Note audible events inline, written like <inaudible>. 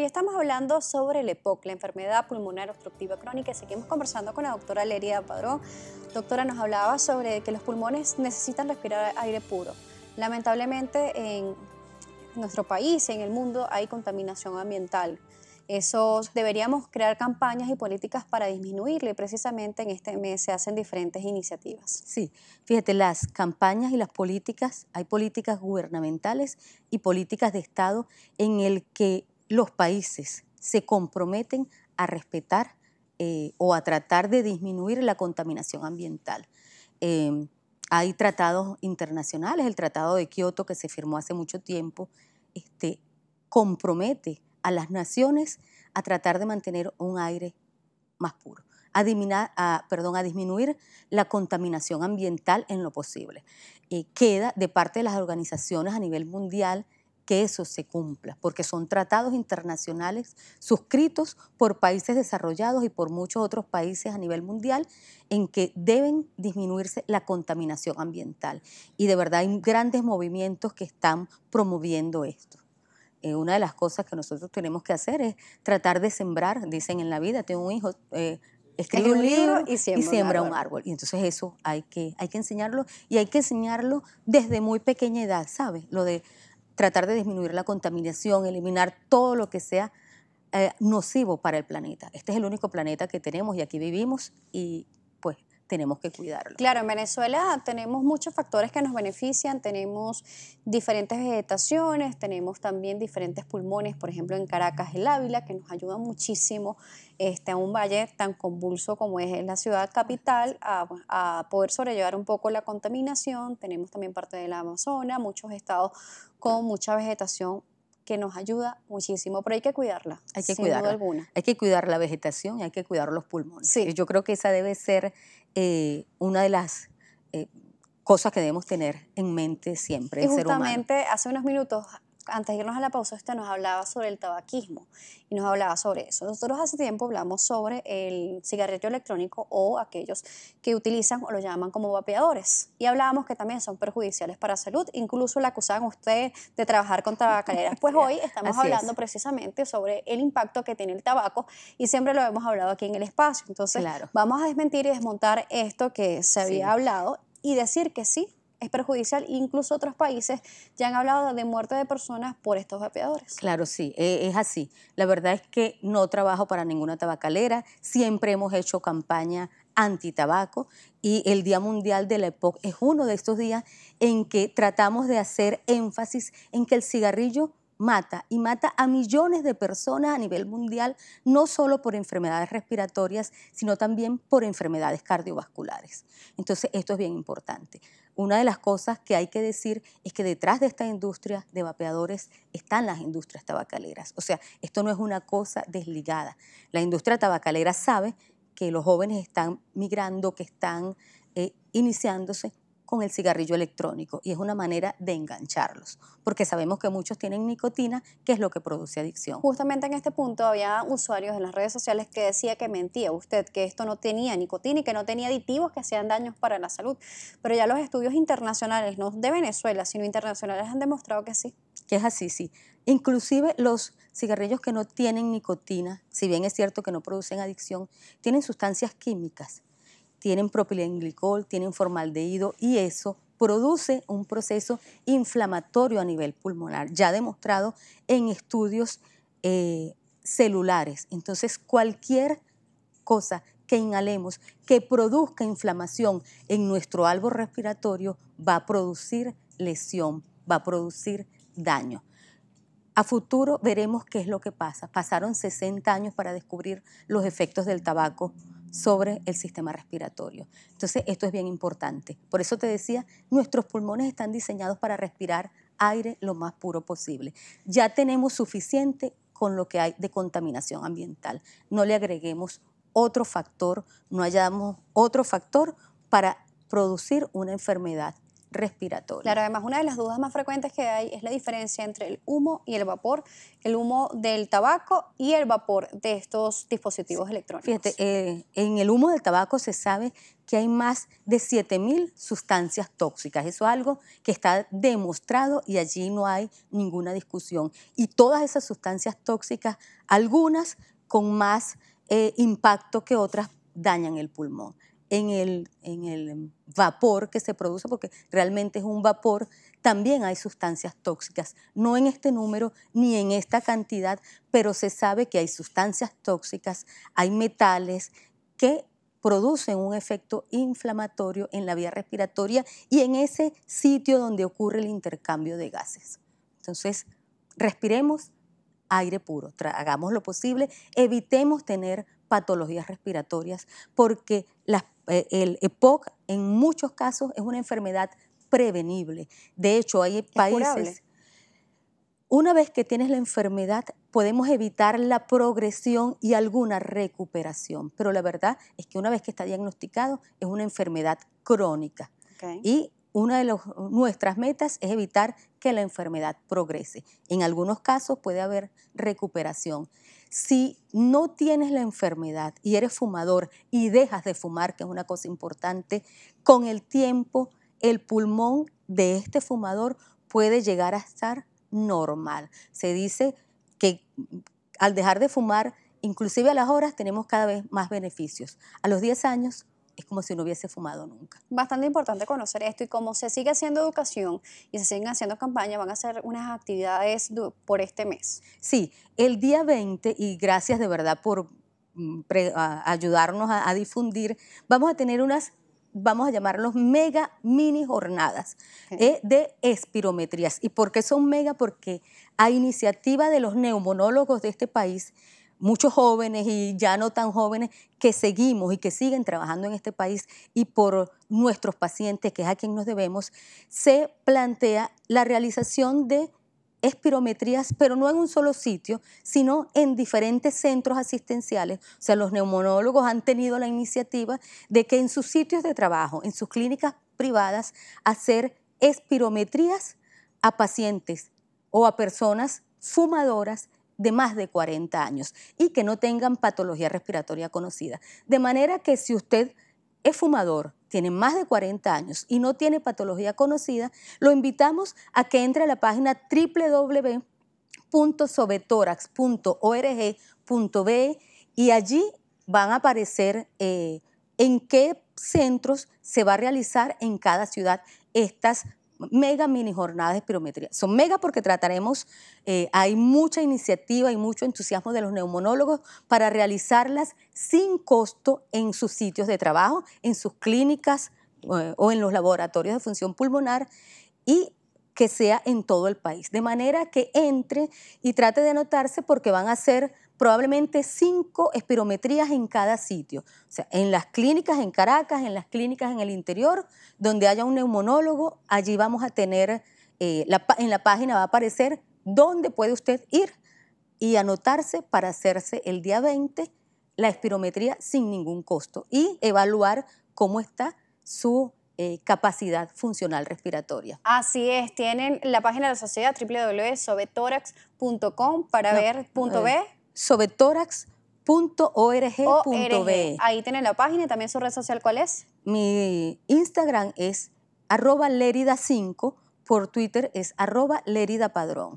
Hoy estamos hablando sobre el EPOC, la enfermedad pulmonar obstructiva crónica, seguimos conversando con la doctora Leria Padrón. Doctora, nos hablaba sobre que los pulmones necesitan respirar aire puro. Lamentablemente en nuestro país, en el mundo, hay contaminación ambiental. Eso deberíamos crear campañas y políticas para disminuirle, y precisamente en este mes se hacen diferentes iniciativas. Sí, fíjate, las campañas y las políticas, hay políticas gubernamentales y políticas de Estado en el que los países se comprometen a respetar eh, o a tratar de disminuir la contaminación ambiental. Em, hay tratados internacionales, el Tratado de Kioto que se firmó hace mucho tiempo, este, compromete a las naciones a tratar de mantener un aire más puro, a, a disminuir la contaminación ambiental en lo posible. Eh, queda de parte de las organizaciones a nivel mundial que eso se cumpla, porque son tratados internacionales suscritos por países desarrollados y por muchos otros países a nivel mundial en que deben disminuirse la contaminación ambiental. Y de verdad hay grandes movimientos que están promoviendo esto. Eh, una de las cosas que nosotros tenemos que hacer es tratar de sembrar, dicen en la vida, tengo un hijo, eh, escribe un libro y siembra, un, árbol. Y entonces eso hay que, hay que enseñarlo y hay que enseñarlo desde muy pequeña edad, ¿sabes? Lo de tratar de disminuir la contaminación, eliminar todo lo que sea eh, nocivo para el planeta. Este es el único planeta que tenemos y aquí vivimos y tenemos que cuidarlo. Claro, en Venezuela tenemos muchos factores que nos benefician, tenemos diferentes vegetaciones, tenemos también diferentes pulmones, por ejemplo en Caracas el Ávila, que nos ayuda muchísimo este, a un valle tan convulso como es la ciudad capital, a, a poder sobrellevar un poco la contaminación, tenemos también parte de la Amazonas, muchos estados con mucha vegetación que nos ayuda muchísimo, pero hay que cuidarla. Hay que sin alguna. Hay que cuidar la vegetación y hay que cuidar los pulmones. Yo creo que esa debe ser eh, una de las eh, cosas que debemos tener en mente siempre. Y justamente hace unos minutos antes de irnos a la pausa, usted nos hablaba sobre el tabaquismo y nos hablaba sobre eso. Nosotros hace tiempo hablamos sobre el cigarrillo electrónico o aquellos que utilizan o lo llaman como vapeadores. Y hablábamos que también son perjudiciales para salud, incluso la acusaban usted de trabajar con tabacaleras. Pues <laughs> hoy estamos hablando precisamente sobre el impacto que tiene el tabaco y siempre lo hemos hablado aquí en el espacio. Entonces, vamos a desmentir y desmontar esto que se había hablado y decir que sí, es perjudicial. Incluso otros países ya han hablado de muerte de personas por estos vapeadores. Claro, sí, e, es así. La verdad es que no trabajo para ninguna tabacalera. Siempre hemos hecho campaña anti-tabaco y el Día Mundial de la EPOC es uno de estos días en que tratamos de hacer énfasis en que el cigarrillo mata y mata a millones de personas a nivel mundial, no solo por enfermedades respiratorias, sino también por enfermedades cardiovasculares. Entonces, esto es bien importante. Una de las cosas que hay que decir es que detrás de esta industria de vapeadores están las industrias tabacaleras. O sea, esto no es una cosa desligada. La industria tabacalera sabe que los jóvenes están migrando, que están eh, iniciándose con el cigarrillo electrónico y es una manera de engancharlos, porque sabemos que muchos tienen nicotina, que es lo que produce adicción. Justamente en este punto había usuarios en las redes sociales que decía que mentía usted, que esto no tenía nicotina y que no tenía aditivos que hacían daños para la salud, pero ya los estudios internacionales, no de Venezuela, sino internacionales, han demostrado que sí. Que es así, sí. Inclusive los cigarrillos que no tienen nicotina, si bien es cierto que no producen adicción, tienen sustancias químicas tienen propilenglicol, tienen formaldehído y eso produce un proceso inflamatorio a nivel pulmonar, ya demostrado en estudios eh, celulares. Entonces, cualquier cosa que inhalemos que produzca inflamación en nuestro albo respiratorio va a producir lesión, va a producir daño. A futuro veremos qué es lo que pasa. Pasaron 60 años para descubrir los efectos del tabaco sobre el sistema respiratorio. Entonces, esto es bien importante. Por eso te decía, nuestros pulmones están diseñados para respirar aire lo más puro posible. Ya tenemos suficiente con lo que hay de contaminación ambiental. No le agreguemos otro factor, no hallamos otro factor para producir una enfermedad respiratorio. Claro, además una de las dudas más frecuentes que hay es la diferencia entre el humo y el vapor, el humo del tabaco y el vapor de estos dispositivos electrónicos. Fíjate, eh, en el humo del tabaco se sabe que hay más de 7.000 sustancias tóxicas. Eso es algo que está demostrado y allí no hay ninguna discusión. Y todas esas sustancias tóxicas, algunas con más eh, impacto que otras, dañan el pulmón en el, en el vapor que se produce, porque realmente es un vapor, también hay sustancias tóxicas, no en este número ni en esta cantidad, pero se sabe que hay sustancias tóxicas, hay metales que producen un efecto inflamatorio en la vía respiratoria y en ese sitio donde ocurre el intercambio de gases. Entonces, respiremos aire puro, hagamos lo posible, evitemos tener patologías respiratorias, porque las eh, el EPOC en muchos casos es una enfermedad prevenible. De hecho, hay países... Una vez que tienes la enfermedad, podemos evitar la progresión y alguna recuperación, pero la verdad es que una vez que está diagnosticado, es una enfermedad crónica. Y una de nuestras metas es evitar que la enfermedad progrese. En algunos casos puede haber recuperación. Si no tienes la enfermedad y eres fumador y dejas de fumar, que es una cosa importante, con el tiempo el pulmón de este fumador puede llegar a estar normal. Se dice que al dejar de fumar, inclusive a las horas, tenemos cada vez más beneficios. A los 10 años es como si no hubiese fumado nunca. Bastante importante conocer esto y como se sigue haciendo educación y se siguen haciendo campañas, van a hacer unas actividades por este mes. Sí, el día 20, y gracias de verdad por mm, ayudarnos a, difundir, vamos a tener unas vamos a llamarlos mega mini jornadas eh, de espirometrías. ¿Y por qué son mega? Porque a iniciativa de los neumonólogos de este país muchos jóvenes y ya no tan jóvenes que seguimos y que siguen trabajando en este país y por nuestros pacientes, que es a quien nos debemos, se plantea la realización de espirometrías, pero no en un solo sitio, sino en diferentes centros asistenciales. O sea, los neumonólogos han tenido la iniciativa de que en sus sitios de trabajo, en sus clínicas privadas, hacer espirometrías a pacientes o a personas fumadoras de más de 40 años y que no tengan patología respiratoria conocida. De manera que si usted es fumador, tiene más de 40 años y no tiene patología conocida, lo invitamos a que entre a la página www.sobetorax.org.be y allí van a aparecer eh, en qué centros se va a realizar en cada ciudad estas mega mini jornadas de espirometría. Son mega porque trataremos, eh, hay mucha iniciativa y mucho entusiasmo de los neumonólogos para realizarlas sin costo en sus sitios de trabajo, en sus clínicas eh, o en los laboratorios de función pulmonar y que sea en todo el país, de manera que entre y trate de anotarse porque van a ser probablemente cinco espirometrías en cada sitio. O sea, en las clínicas en Caracas, en las clínicas en el interior, donde haya un neumonólogo, allí vamos a tener, eh, en la página va a aparecer dónde puede usted ir y anotarse para hacerse el día 20 la espirometría sin ningún costo y evaluar cómo está su eh, capacidad funcional respiratoria. Así es, tienen la página de la sociedad www.sobetorax.com para ver punto eh, sobetórax.org.be. Ahí tienen la página y también su red social, ¿cuál es? Mi Instagram es arroba lerida5, por Twitter es arroba lerida padrón.